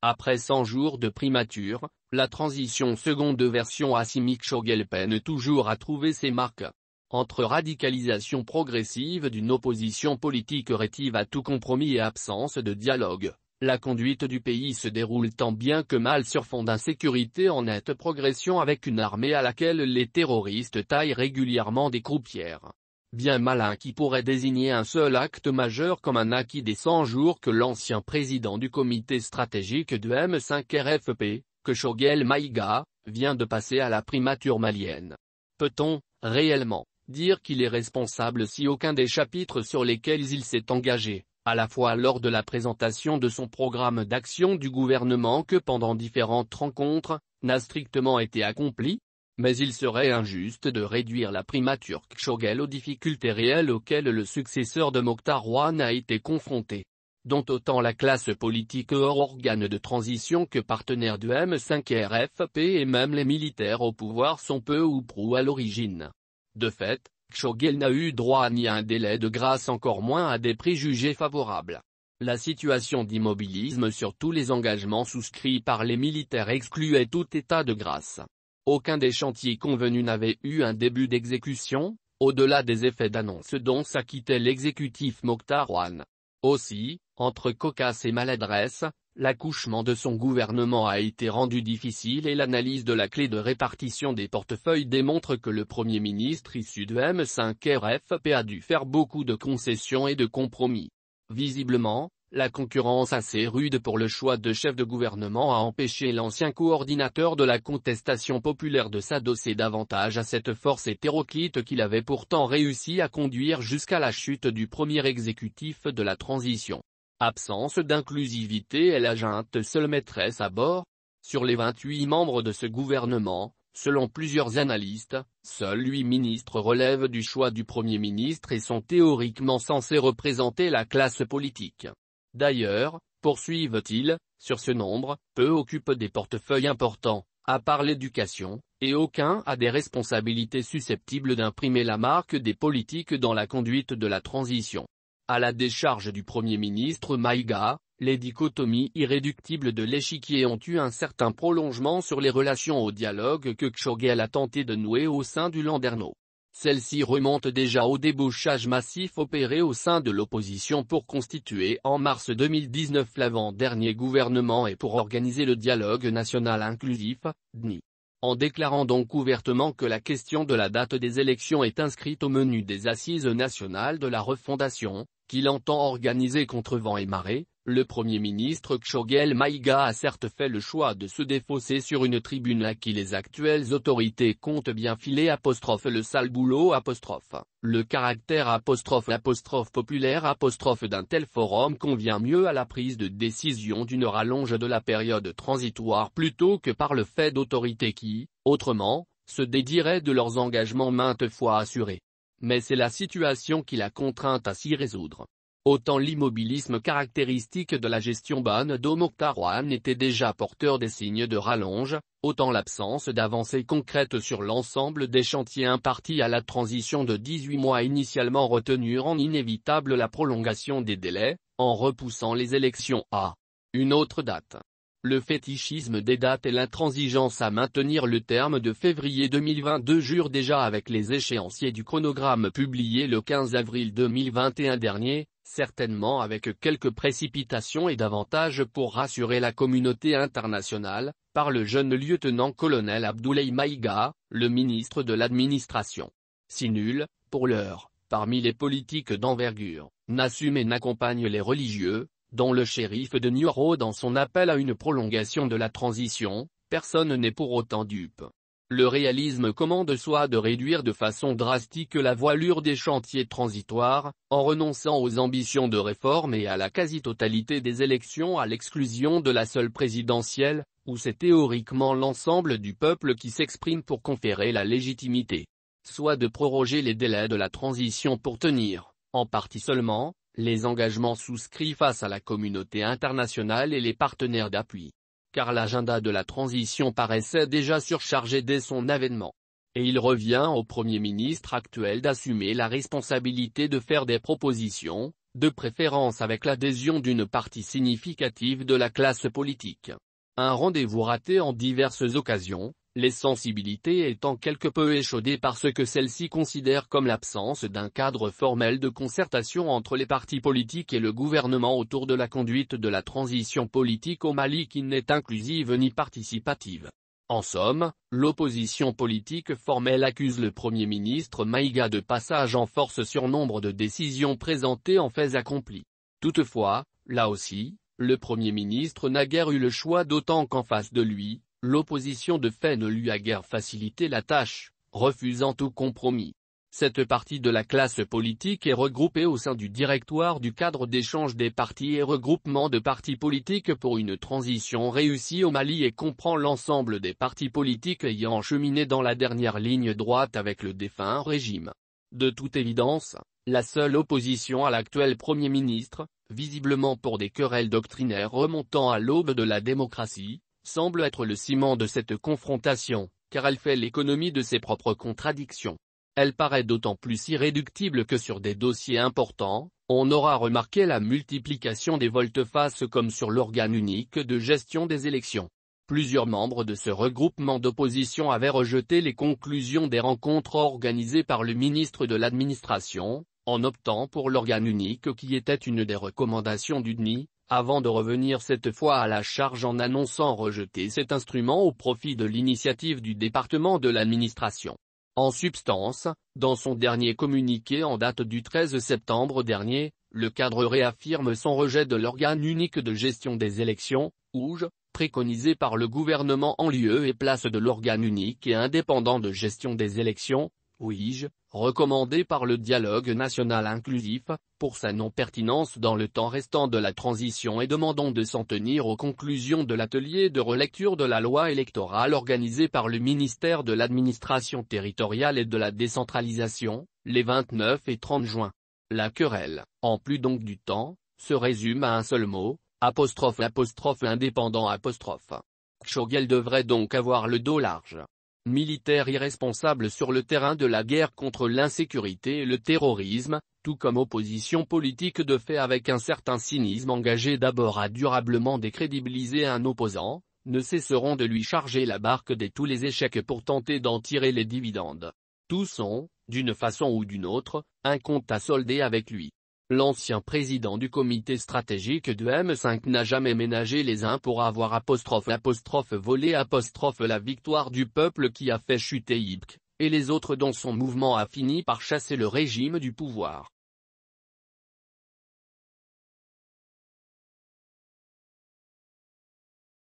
Après 100 jours de primature, la transition seconde version asimique Schogel peine toujours à trouver ses marques. Entre radicalisation progressive d'une opposition politique rétive à tout compromis et absence de dialogue, la conduite du pays se déroule tant bien que mal sur fond d'insécurité en nette progression avec une armée à laquelle les terroristes taillent régulièrement des croupières bien malin qui pourrait désigner un seul acte majeur comme un acquis des 100 jours que l'ancien président du comité stratégique de M5RFP, Choguel Maïga, vient de passer à la primature malienne. Peut-on, réellement, dire qu'il est responsable si aucun des chapitres sur lesquels il s'est engagé, à la fois lors de la présentation de son programme d'action du gouvernement que pendant différentes rencontres, n'a strictement été accompli mais il serait injuste de réduire la primature Kshogel aux difficultés réelles auxquelles le successeur de Mokhtar Rouane a été confronté dont autant la classe politique hors organe de transition que partenaire du M5 RFP et même les militaires au pouvoir sont peu ou prou à l'origine. De fait, Kshogel n'a eu droit ni à un délai de grâce encore moins à des préjugés favorables. La situation d'immobilisme sur tous les engagements souscrits par les militaires excluait tout état de grâce. Aucun des chantiers convenus n'avait eu un début d'exécution, au-delà des effets d'annonce dont s'acquittait l'exécutif Mokhtar One. Aussi, entre cocasse et maladresse, l'accouchement de son gouvernement a été rendu difficile et l'analyse de la clé de répartition des portefeuilles démontre que le Premier ministre issu de M5RFP a dû faire beaucoup de concessions et de compromis. Visiblement, la concurrence assez rude pour le choix de chef de gouvernement a empêché l'ancien coordinateur de la contestation populaire de s'adosser davantage à cette force hétéroclite qu'il avait pourtant réussi à conduire jusqu'à la chute du premier exécutif de la transition. Absence d'inclusivité et la junte seule maîtresse à bord. Sur les 28 membres de ce gouvernement, selon plusieurs analystes, seuls 8 ministres relèvent du choix du Premier ministre et sont théoriquement censés représenter la classe politique. D'ailleurs, poursuivent-ils, sur ce nombre, peu occupent des portefeuilles importants, à part l'éducation, et aucun a des responsabilités susceptibles d'imprimer la marque des politiques dans la conduite de la transition. À la décharge du Premier ministre Maïga, les dichotomies irréductibles de l'échiquier ont eu un certain prolongement sur les relations au dialogue que Kshogel a tenté de nouer au sein du Landerneau. Celle-ci remonte déjà au débouchage massif opéré au sein de l'opposition pour constituer en mars 2019 l'avant-dernier gouvernement et pour organiser le dialogue national inclusif, DNI. En déclarant donc ouvertement que la question de la date des élections est inscrite au menu des assises nationales de la refondation, qu'il entend organiser contre vent et marée, le Premier ministre Kshogel Maïga a certes fait le choix de se défausser sur une tribune à qui les actuelles autorités comptent bien filer apostrophe le sale boulot apostrophe. Le caractère apostrophe apostrophe populaire apostrophe d'un tel forum convient mieux à la prise de décision d'une rallonge de la période transitoire plutôt que par le fait d'autorités qui, autrement, se dédieraient de leurs engagements maintes fois assurés. Mais c'est la situation qui l'a contrainte à s'y résoudre. Autant l'immobilisme caractéristique de la gestion bonne d'Omoktarwan était déjà porteur des signes de rallonge, autant l'absence d'avancées concrètes sur l'ensemble des chantiers impartis à la transition de 18 mois initialement retenu rend inévitable la prolongation des délais, en repoussant les élections à une autre date. Le fétichisme des dates et l'intransigeance à maintenir le terme de février 2022 jurent déjà avec les échéanciers du chronogramme publié le 15 avril 2021 dernier, certainement avec quelques précipitations et davantage pour rassurer la communauté internationale, par le jeune lieutenant-colonel Abdoulaye Maïga, le ministre de l'administration. Si nul, pour l'heure, parmi les politiques d'envergure, n'assume et n'accompagne les religieux, dont le shérif de Niuro dans son appel à une prolongation de la transition, personne n'est pour autant dupe. Le réalisme commande soit de réduire de façon drastique la voilure des chantiers transitoires, en renonçant aux ambitions de réforme et à la quasi-totalité des élections à l'exclusion de la seule présidentielle, où c'est théoriquement l'ensemble du peuple qui s'exprime pour conférer la légitimité. Soit de proroger les délais de la transition pour tenir, en partie seulement, les engagements souscrits face à la communauté internationale et les partenaires d'appui. Car l'agenda de la transition paraissait déjà surchargé dès son avènement. Et il revient au Premier ministre actuel d'assumer la responsabilité de faire des propositions, de préférence avec l'adhésion d'une partie significative de la classe politique. Un rendez-vous raté en diverses occasions, les sensibilités étant quelque peu échaudées par ce que celle-ci considère comme l'absence d'un cadre formel de concertation entre les partis politiques et le gouvernement autour de la conduite de la transition politique au Mali qui n'est inclusive ni participative. En somme, l'opposition politique formelle accuse le Premier ministre Maïga de passage en force sur nombre de décisions présentées en faits accomplis. Toutefois, là aussi, le Premier ministre n'a guère eu le choix d'autant qu'en face de lui, L'opposition de fait ne lui a guère facilité la tâche, refusant tout compromis. Cette partie de la classe politique est regroupée au sein du directoire du cadre d'échange des partis et regroupement de partis politiques pour une transition réussie au Mali et comprend l'ensemble des partis politiques ayant cheminé dans la dernière ligne droite avec le défunt régime. De toute évidence, la seule opposition à l'actuel Premier ministre, visiblement pour des querelles doctrinaires remontant à l'aube de la démocratie, semble être le ciment de cette confrontation, car elle fait l'économie de ses propres contradictions. Elle paraît d'autant plus irréductible que sur des dossiers importants, on aura remarqué la multiplication des volte-face comme sur l'organe unique de gestion des élections. Plusieurs membres de ce regroupement d'opposition avaient rejeté les conclusions des rencontres organisées par le ministre de l'Administration, en optant pour l'organe unique qui était une des recommandations du DNI, avant de revenir cette fois à la charge en annonçant rejeter cet instrument au profit de l'initiative du département de l'administration. En substance, dans son dernier communiqué en date du 13 septembre dernier, le cadre réaffirme son rejet de l'organe unique de gestion des élections, OUGE, préconisé par le gouvernement en lieu et place de l'organe unique et indépendant de gestion des élections, oui recommandé par le dialogue national inclusif, pour sa non-pertinence dans le temps restant de la transition et demandons de s'en tenir aux conclusions de l'atelier de relecture de la loi électorale organisée par le ministère de l'administration territoriale et de la décentralisation, les 29 et 30 juin. La querelle, en plus donc du temps, se résume à un seul mot, apostrophe apostrophe indépendant apostrophe. devrait donc avoir le dos large militaire irresponsable sur le terrain de la guerre contre l'insécurité et le terrorisme, tout comme opposition politique de fait avec un certain cynisme engagé d'abord à durablement décrédibiliser un opposant, ne cesseront de lui charger la barque des tous les échecs pour tenter d'en tirer les dividendes. Tous ont, d'une façon ou d'une autre, un compte à solder avec lui. L'ancien président du comité stratégique de M5 n'a jamais ménagé les uns pour avoir apostrophe apostrophe volé apostrophe la victoire du peuple qui a fait chuter Ibk, et les autres dont son mouvement a fini par chasser le régime du pouvoir.